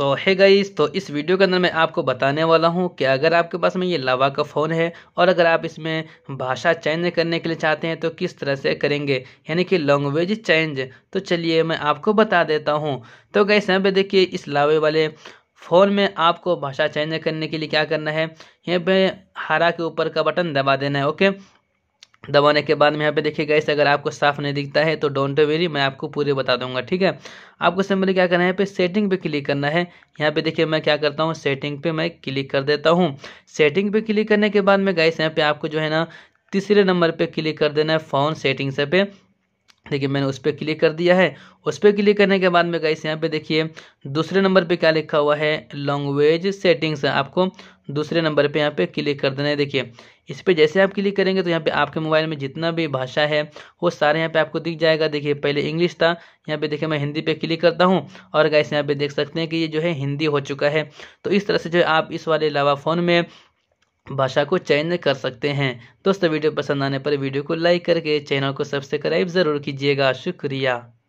सो है गाइस तो इस वीडियो के अंदर मैं आपको बताने वाला हूँ कि अगर आपके पास में ये लावा का फ़ोन है और अगर आप इसमें भाषा चेंज करने के लिए चाहते हैं तो किस तरह से करेंगे यानी कि लैंग्वेज चेंज तो चलिए मैं आपको बता देता हूँ तो गाइस यहाँ पे देखिए इस लावे वाले फ़ोन में आपको भाषा चेंज करने के लिए क्या करना है यहाँ पे हरा के ऊपर का बटन दबा देना है ओके दबाने के बाद में यहाँ पे देखिए गैस अगर आपको साफ नहीं दिखता है तो डोंट वेरी मैं आपको पूरे बता दूंगा ठीक है आपको सिंपली क्या करना है यहाँ पे सेटिंग पे क्लिक करना है यहाँ पे देखिए मैं क्या करता हूँ सेटिंग पे मैं क्लिक कर देता हूँ सेटिंग पे क्लिक करने के बाद में गैस यहाँ पे आपको जो है ना तीसरे नंबर पे क्लिक कर देना है फ़ोन सेटिंग्स पे देखिए मैंने उस पर क्लिक कर दिया है उस पर क्लिक करने के बाद में गाइस यहाँ पे देखिए दूसरे नंबर पे क्या लिखा हुआ है लैंग्वेज सेटिंग्स आपको दूसरे नंबर पे यहाँ पे क्लिक कर देना है देखिए इस पर जैसे आप क्लिक करेंगे तो यहाँ पे आपके मोबाइल में जितना भी भाषा है वो सारे यहाँ पे आपको दिख जाएगा देखिए पहले इंग्लिश था यहाँ पे देखिए मैं हिंदी पे क्लिक करता हूँ और गैस यहाँ पे देख सकते हैं कि ये जो है हिंदी हो चुका है तो इस तरह से जो है आप इस वाले लावा फ़ोन में भाषा को चयन कर सकते हैं दोस्तों वीडियो पसंद आने पर वीडियो को लाइक करके चैनल को सब्सक्राइब ज़रूर कीजिएगा शुक्रिया